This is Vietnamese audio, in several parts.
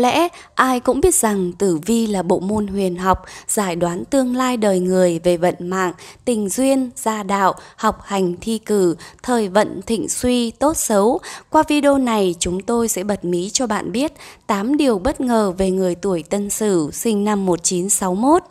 lẽ ai cũng biết rằng tử vi là bộ môn huyền học giải đoán tương lai đời người về vận mạng, tình duyên, gia đạo, học hành thi cử, thời vận thịnh suy, tốt xấu. Qua video này chúng tôi sẽ bật mí cho bạn biết 8 điều bất ngờ về người tuổi Tân Sửu sinh năm 1961.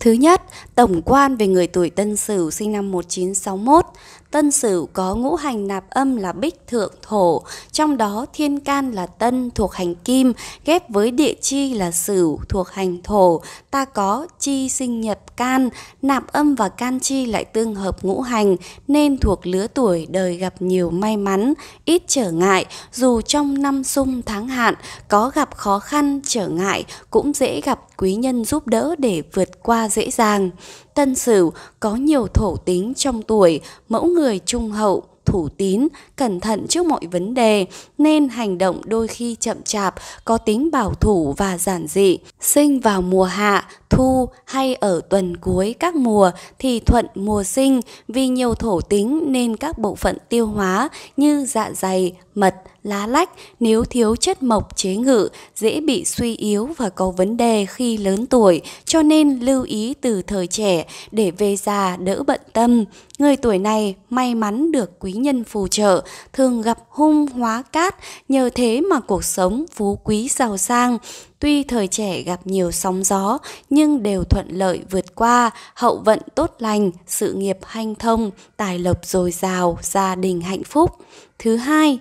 Thứ nhất, tổng quan về người tuổi Tân Sửu sinh năm 1961. Tân Sửu có ngũ hành nạp âm là Bích Thượng Thổ, trong đó Thiên Can là Tân thuộc hành Kim, ghép với địa chi là Sửu thuộc hành Thổ, ta có chi sinh nhập Can, nạp âm và Can chi lại tương hợp ngũ hành nên thuộc lứa tuổi đời gặp nhiều may mắn, ít trở ngại, dù trong năm xung tháng hạn có gặp khó khăn trở ngại cũng dễ gặp quý nhân giúp đỡ để vượt qua dễ dàng. Tân Sửu có nhiều thổ tính trong tuổi, mẫu người người trung hậu, thủ tín, cẩn thận trước mọi vấn đề, nên hành động đôi khi chậm chạp, có tính bảo thủ và giản dị. Sinh vào mùa hạ, thu hay ở tuần cuối các mùa thì thuận mùa sinh vì nhiều thổ tính nên các bộ phận tiêu hóa như dạ dày, mật, lá lách nếu thiếu chất mộc chế ngự dễ bị suy yếu và có vấn đề khi lớn tuổi, cho nên lưu ý từ thời trẻ để về già đỡ bận tâm. Người tuổi này may mắn được quý nhân phù trợ, thường gặp hung hóa cát, nhờ thế mà cuộc sống phú quý giàu sang. Tuy thời trẻ gặp nhiều sóng gió nhưng đều thuận lợi vượt qua, hậu vận tốt lành, sự nghiệp hanh thông, tài lộc dồi dào, gia đình hạnh phúc. Thứ hai,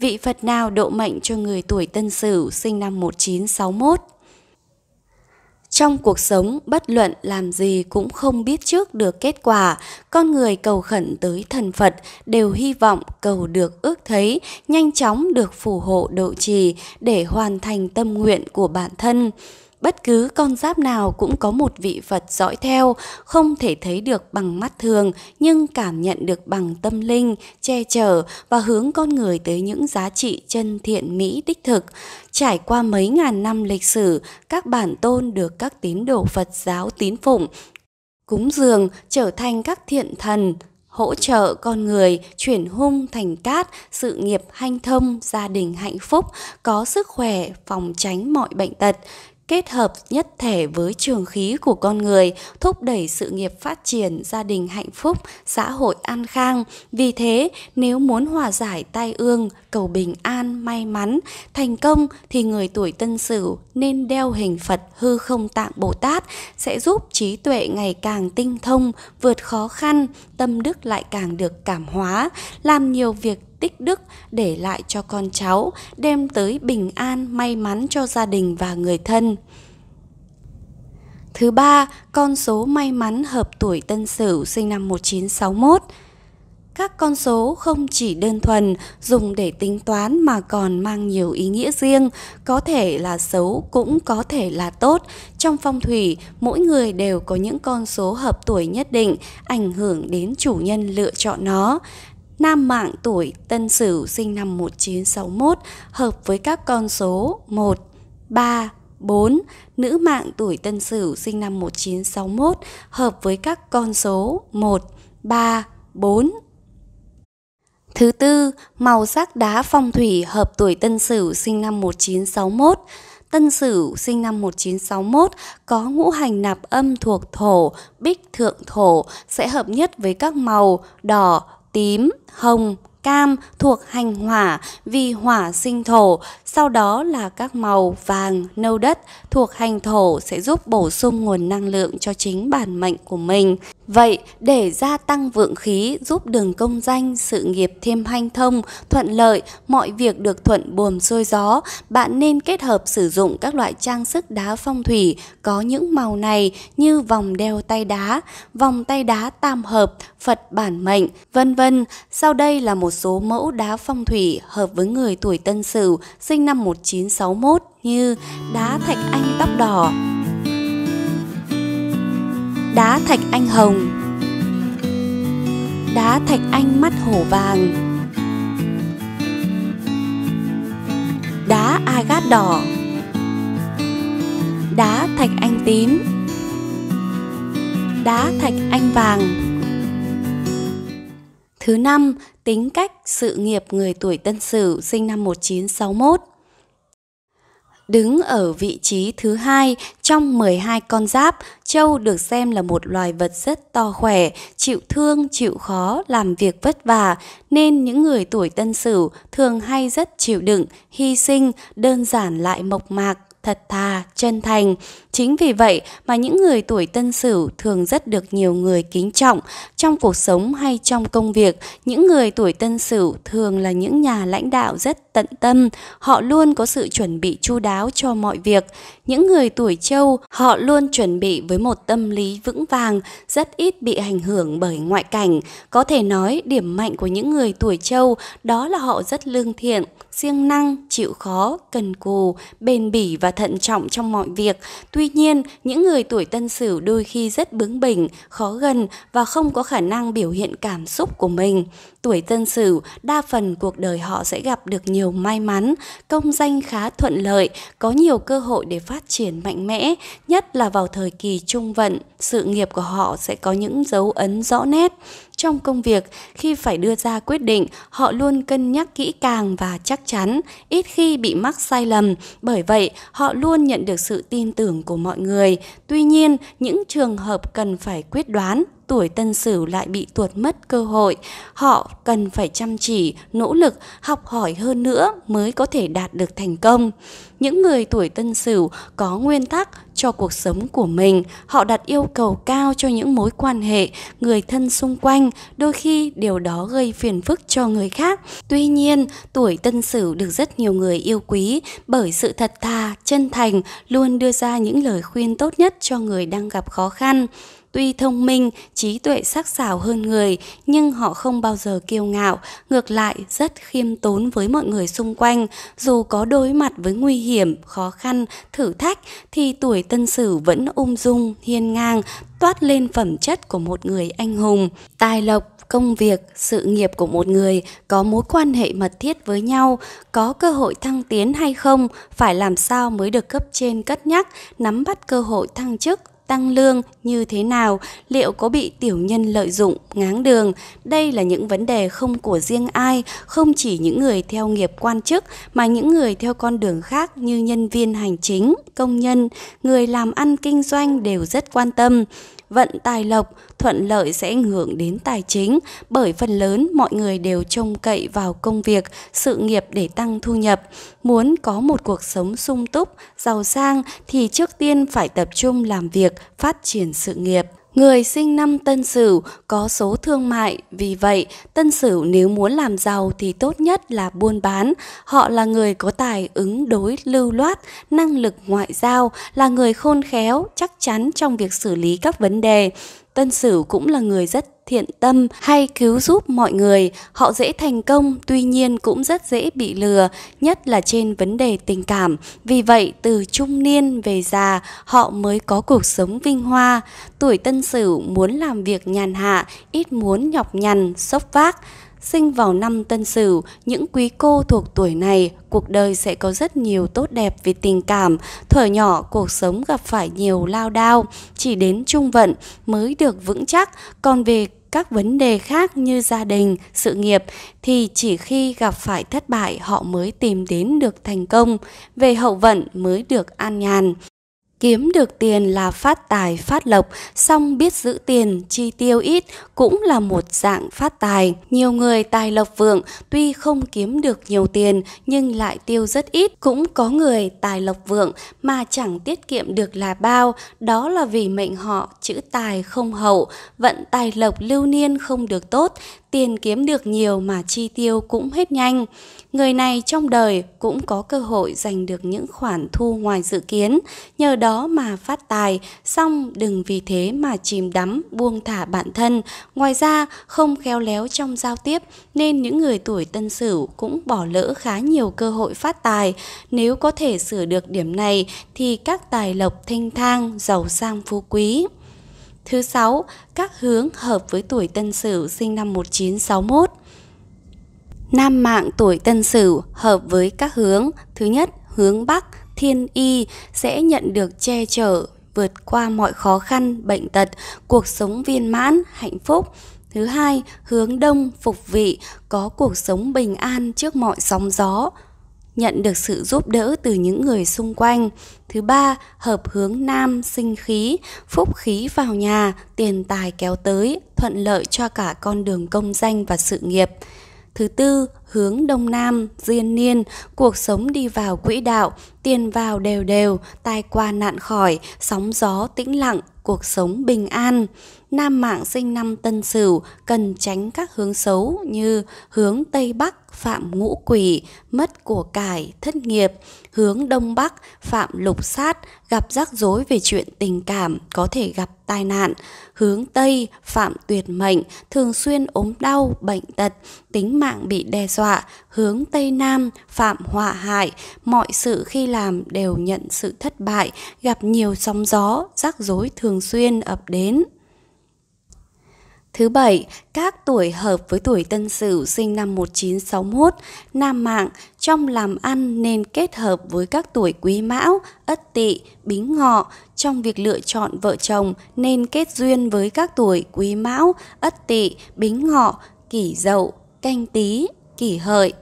vị Phật nào độ mệnh cho người tuổi Tân Sửu sinh năm 1961. Trong cuộc sống, bất luận làm gì cũng không biết trước được kết quả, con người cầu khẩn tới thần Phật đều hy vọng cầu được ước thấy, nhanh chóng được phù hộ độ trì để hoàn thành tâm nguyện của bản thân bất cứ con giáp nào cũng có một vị Phật dõi theo, không thể thấy được bằng mắt thường nhưng cảm nhận được bằng tâm linh, che chở và hướng con người tới những giá trị chân thiện mỹ đích thực. Trải qua mấy ngàn năm lịch sử, các bản tôn được các tín đồ Phật giáo tín phụng, cúng dường trở thành các thiện thần, hỗ trợ con người chuyển hung thành cát, sự nghiệp hanh thông, gia đình hạnh phúc, có sức khỏe, phòng tránh mọi bệnh tật kết hợp nhất thể với trường khí của con người, thúc đẩy sự nghiệp phát triển, gia đình hạnh phúc, xã hội an khang. Vì thế, nếu muốn hòa giải tai ương, cầu bình an, may mắn, thành công thì người tuổi tân sửu nên đeo hình Phật hư không tạng Bồ Tát sẽ giúp trí tuệ ngày càng tinh thông, vượt khó khăn, tâm đức lại càng được cảm hóa, làm nhiều việc tích đức để lại cho con cháu, đem tới bình an, may mắn cho gia đình và người thân. Thứ ba, con số may mắn hợp tuổi Tân Sửu sinh năm 1961. Các con số không chỉ đơn thuần dùng để tính toán mà còn mang nhiều ý nghĩa riêng, có thể là xấu cũng có thể là tốt. Trong phong thủy, mỗi người đều có những con số hợp tuổi nhất định ảnh hưởng đến chủ nhân lựa chọn nó. Nam mạng tuổi Tân Sửu sinh năm 1961 hợp với các con số 1, 3, 4. Nữ mạng tuổi Tân Sửu sinh năm 1961 hợp với các con số 1, 3, 4. Thứ tư, màu sắc đá phong thủy hợp tuổi Tân Sửu sinh năm 1961. Tân Sửu sinh năm 1961 có ngũ hành nạp âm thuộc thổ, bích thượng thổ sẽ hợp nhất với các màu đỏ, tím, hồng, cam thuộc hành hỏa vì hỏa sinh thổ, sau đó là các màu vàng, nâu đất thuộc hành thổ sẽ giúp bổ sung nguồn năng lượng cho chính bản mệnh của mình. Vậy, để gia tăng vượng khí, giúp đường công danh, sự nghiệp thêm hanh thông, thuận lợi, mọi việc được thuận buồm xuôi gió, bạn nên kết hợp sử dụng các loại trang sức đá phong thủy có những màu này như vòng đeo tay đá, vòng tay đá tam hợp, Phật bản mệnh, vân vân. Sau đây là một số mẫu đá phong thủy hợp với người tuổi Tân Sửu, sinh sinh năm 1961 như Đá Thạch Anh Tóc Đỏ, Đá Thạch Anh Hồng, Đá Thạch Anh Mắt Hổ Vàng, Đá Agat Đỏ, Đá Thạch Anh Tím, Đá Thạch Anh Vàng, Thứ năm, tính cách sự nghiệp người tuổi Tân Sửu sinh năm 1961. Đứng ở vị trí thứ hai trong 12 con giáp, trâu được xem là một loài vật rất to khỏe, chịu thương, chịu khó, làm việc vất vả, nên những người tuổi tân sửu thường hay rất chịu đựng, hy sinh, đơn giản lại mộc mạc thật thà, chân thành. Chính vì vậy mà những người tuổi tân sửu thường rất được nhiều người kính trọng. Trong cuộc sống hay trong công việc, những người tuổi tân sửu thường là những nhà lãnh đạo rất tận tâm. Họ luôn có sự chuẩn bị chu đáo cho mọi việc. Những người tuổi châu, họ luôn chuẩn bị với một tâm lý vững vàng, rất ít bị ảnh hưởng bởi ngoại cảnh. Có thể nói điểm mạnh của những người tuổi châu đó là họ rất lương thiện, siêng năng, chịu khó, cần cù, bền bỉ và thận trọng trong mọi việc. Tuy nhiên, những người tuổi tân sửu đôi khi rất bướng bỉnh, khó gần và không có khả năng biểu hiện cảm xúc của mình. Tuổi tân sửu, đa phần cuộc đời họ sẽ gặp được nhiều may mắn, công danh khá thuận lợi, có nhiều cơ hội để phát triển mạnh mẽ, nhất là vào thời kỳ trung vận, sự nghiệp của họ sẽ có những dấu ấn rõ nét. Trong công việc, khi phải đưa ra quyết định, họ luôn cân nhắc kỹ càng và chắc chắn, ít khi bị mắc sai lầm. Bởi vậy, họ luôn nhận được sự tin tưởng của mọi người. Tuy nhiên, những trường hợp cần phải quyết đoán, tuổi tân sửu lại bị tuột mất cơ hội. Họ cần phải chăm chỉ, nỗ lực, học hỏi hơn nữa mới có thể đạt được thành công. Những người tuổi tân sửu có nguyên tắc cho cuộc sống của mình, họ đặt yêu cầu cao cho những mối quan hệ, người thân xung quanh, đôi khi điều đó gây phiền phức cho người khác. Tuy nhiên, tuổi tân sửu được rất nhiều người yêu quý bởi sự thật thà, chân thành, luôn đưa ra những lời khuyên tốt nhất cho người đang gặp khó khăn tuy thông minh, trí tuệ sắc sảo hơn người, nhưng họ không bao giờ kiêu ngạo, ngược lại rất khiêm tốn với mọi người xung quanh. Dù có đối mặt với nguy hiểm, khó khăn, thử thách, thì tuổi tân Sửu vẫn ung dung, hiên ngang, toát lên phẩm chất của một người anh hùng. Tài lộc, công việc, sự nghiệp của một người có mối quan hệ mật thiết với nhau, có cơ hội thăng tiến hay không, phải làm sao mới được cấp trên cất nhắc, nắm bắt cơ hội thăng chức, tăng lương như thế nào, liệu có bị tiểu nhân lợi dụng, ngáng đường. Đây là những vấn đề không của riêng ai, không chỉ những người theo nghiệp quan chức mà những người theo con đường khác như nhân viên hành chính, công nhân, người làm ăn kinh doanh đều rất quan tâm vận tài lộc, thuận lợi sẽ ảnh hưởng đến tài chính bởi phần lớn mọi người đều trông cậy vào công việc, sự nghiệp để tăng thu nhập. Muốn có một cuộc sống sung túc, giàu sang thì trước tiên phải tập trung làm việc, phát triển sự nghiệp. Người sinh năm Tân Sửu có số thương mại, vì vậy Tân Sửu nếu muốn làm giàu thì tốt nhất là buôn bán. Họ là người có tài ứng đối lưu loát, năng lực ngoại giao, là người khôn khéo, chắc chắn trong việc xử lý các vấn đề. Tân Sửu cũng là người rất thiện tâm hay cứu giúp mọi người, họ dễ thành công tuy nhiên cũng rất dễ bị lừa, nhất là trên vấn đề tình cảm. Vì vậy từ trung niên về già họ mới có cuộc sống vinh hoa. Tuổi Tân Sửu muốn làm việc nhàn hạ, ít muốn nhọc nhằn, xốc vác Sinh vào năm Tân Sửu, những quý cô thuộc tuổi này, cuộc đời sẽ có rất nhiều tốt đẹp về tình cảm. Thuở nhỏ, cuộc sống gặp phải nhiều lao đao, chỉ đến trung vận mới được vững chắc, còn về các vấn đề khác như gia đình, sự nghiệp thì chỉ khi gặp phải thất bại họ mới tìm đến được thành công, về hậu vận mới được an nhàn. Kiếm được tiền là phát tài phát lộc, song biết giữ tiền, chi tiêu ít cũng là một dạng phát tài. Nhiều người tài lộc vượng tuy không kiếm được nhiều tiền nhưng lại tiêu rất ít. Cũng có người tài lộc vượng mà chẳng tiết kiệm được là bao, đó là vì mệnh họ chữ tài không hậu, vận tài lộc lưu niên không được tốt, tiền kiếm được nhiều mà chi tiêu cũng hết nhanh. Người này trong đời cũng có cơ hội giành được những khoản thu ngoài dự kiến, nhờ đó đó mà phát tài, xong đừng vì thế mà chìm đắm, buông thả bản thân. Ngoài ra, không khéo léo trong giao tiếp nên những người tuổi tân sửu cũng bỏ lỡ khá nhiều cơ hội phát tài. Nếu có thể sửa được điểm này thì các tài lộc thanh thang, giàu sang phú quý. Thứ sáu, các hướng hợp với tuổi tân sửu sinh năm 1961. Nam mạng tuổi tân sửu hợp với các hướng. Thứ nhất, hướng Bắc, thiên y sẽ nhận được che chở vượt qua mọi khó khăn, bệnh tật, cuộc sống viên mãn, hạnh phúc. Thứ hai, hướng đông phục vị, có cuộc sống bình an trước mọi sóng gió, nhận được sự giúp đỡ từ những người xung quanh. Thứ ba, hợp hướng nam sinh khí, phúc khí vào nhà, tiền tài kéo tới, thuận lợi cho cả con đường công danh và sự nghiệp. Thứ tư, hướng đông nam, duyên niên, cuộc sống đi vào quỹ đạo, tiền vào đều đều, tai qua nạn khỏi, sóng gió tĩnh lặng, cuộc sống bình an. Nam mạng sinh năm tân sửu cần tránh các hướng xấu như hướng Tây Bắc, phạm ngũ quỷ, mất của cải, thất nghiệp, hướng đông bắc, phạm lục sát, gặp rắc rối về chuyện tình cảm, có thể gặp tai nạn, hướng tây, phạm tuyệt mệnh, thường xuyên ốm đau, bệnh tật, tính mạng bị đe dọa, hướng tây nam, phạm họa hại, mọi sự khi làm đều nhận sự thất bại, gặp nhiều sóng gió, rắc rối thường xuyên ập đến. Thứ bảy, các tuổi hợp với tuổi Tân Sửu sinh năm 1961, nam mạng trong làm ăn nên kết hợp với các tuổi Quý Mão, Ất Tỵ, Bính Ngọ trong việc lựa chọn vợ chồng nên kết duyên với các tuổi Quý Mão, Ất Tỵ, Bính Ngọ, Kỷ Dậu, Canh Tý, Kỷ Hợi.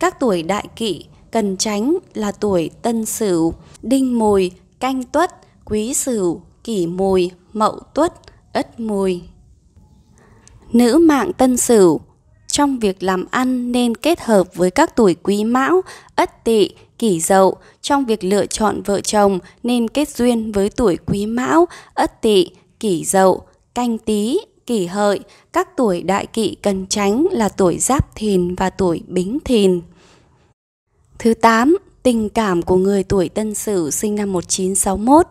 Các tuổi đại kỵ cần tránh là tuổi Tân Sửu, Đinh Mùi, Canh Tuất, Quý Sửu, Kỷ Mùi, Mậu Tuất, Ất Mùi. Nữ mạng tân sửu trong việc làm ăn nên kết hợp với các tuổi quý mão, ất tỵ, kỷ dậu. Trong việc lựa chọn vợ chồng nên kết duyên với tuổi quý mão, ất tỵ, kỷ dậu, canh tý, kỷ hợi. Các tuổi đại kỵ cần tránh là tuổi giáp thìn và tuổi bính thìn. Thứ 8. Tình cảm của người tuổi tân sửu sinh năm 1961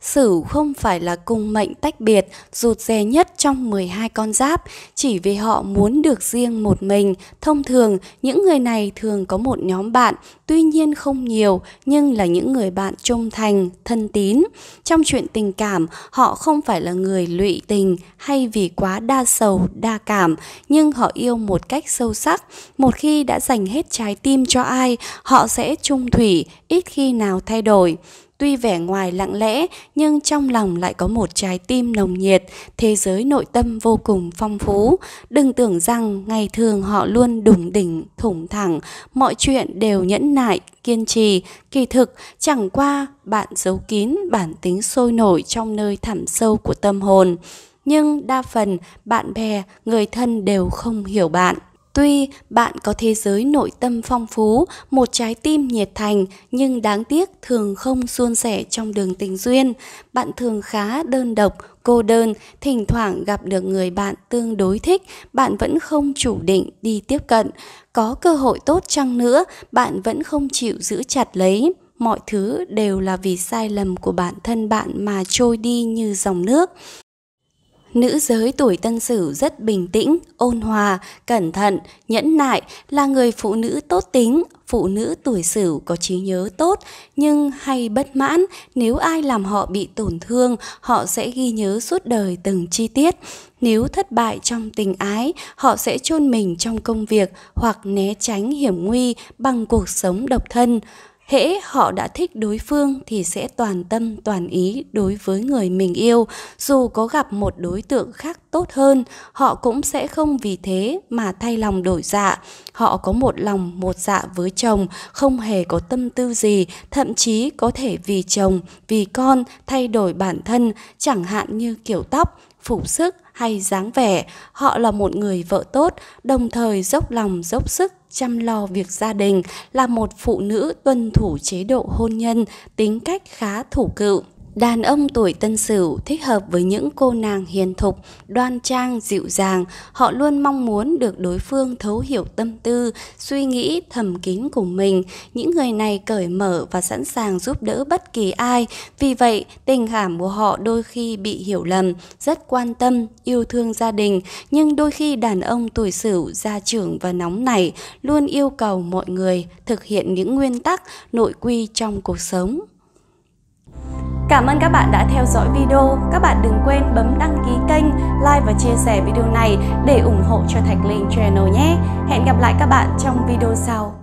Sử không phải là cung mệnh tách biệt, rụt rè nhất trong 12 con giáp, chỉ vì họ muốn được riêng một mình. Thông thường, những người này thường có một nhóm bạn, tuy nhiên không nhiều, nhưng là những người bạn trung thành, thân tín. Trong chuyện tình cảm, họ không phải là người lụy tình hay vì quá đa sầu, đa cảm, nhưng họ yêu một cách sâu sắc. Một khi đã dành hết trái tim cho ai, họ sẽ trung thủy, ít khi nào thay đổi tuy vẻ ngoài lặng lẽ nhưng trong lòng lại có một trái tim nồng nhiệt, thế giới nội tâm vô cùng phong phú. Đừng tưởng rằng ngày thường họ luôn đủng đỉnh, thủng thẳng, mọi chuyện đều nhẫn nại, kiên trì, kỳ thực chẳng qua bạn giấu kín bản tính sôi nổi trong nơi thẳm sâu của tâm hồn. Nhưng đa phần bạn bè, người thân đều không hiểu bạn. Tuy bạn có thế giới nội tâm phong phú, một trái tim nhiệt thành, nhưng đáng tiếc thường không suôn sẻ trong đường tình duyên. Bạn thường khá đơn độc, cô đơn, thỉnh thoảng gặp được người bạn tương đối thích, bạn vẫn không chủ định đi tiếp cận. Có cơ hội tốt chăng nữa, bạn vẫn không chịu giữ chặt lấy mọi thứ đều là vì sai lầm của bản thân bạn mà trôi đi như dòng nước Nữ giới tuổi tân sửu rất bình tĩnh, ôn hòa, cẩn thận, nhẫn nại, là người phụ nữ tốt tính, phụ nữ tuổi sửu có trí nhớ tốt nhưng hay bất mãn, nếu ai làm họ bị tổn thương, họ sẽ ghi nhớ suốt đời từng chi tiết. Nếu thất bại trong tình ái, họ sẽ chôn mình trong công việc hoặc né tránh hiểm nguy bằng cuộc sống độc thân hễ họ đã thích đối phương thì sẽ toàn tâm toàn ý đối với người mình yêu dù có gặp một đối tượng khác tốt hơn họ cũng sẽ không vì thế mà thay lòng đổi dạ họ có một lòng một dạ với chồng không hề có tâm tư gì thậm chí có thể vì chồng vì con thay đổi bản thân chẳng hạn như kiểu tóc phục sức hay dáng vẻ, họ là một người vợ tốt, đồng thời dốc lòng dốc sức chăm lo việc gia đình, là một phụ nữ tuân thủ chế độ hôn nhân, tính cách khá thủ cựu. Đàn ông tuổi tân sửu thích hợp với những cô nàng hiền thục, đoan trang, dịu dàng. Họ luôn mong muốn được đối phương thấu hiểu tâm tư, suy nghĩ thầm kín của mình. Những người này cởi mở và sẵn sàng giúp đỡ bất kỳ ai. Vì vậy, tình cảm của họ đôi khi bị hiểu lầm, rất quan tâm, yêu thương gia đình. Nhưng đôi khi đàn ông tuổi sửu gia trưởng và nóng này luôn yêu cầu mọi người thực hiện những nguyên tắc, nội quy trong cuộc sống. Cảm ơn các bạn đã theo dõi video. Các bạn đừng quên bấm đăng ký kênh, like và chia sẻ video này để ủng hộ cho Thạch Linh Channel nhé. Hẹn gặp lại các bạn trong video sau.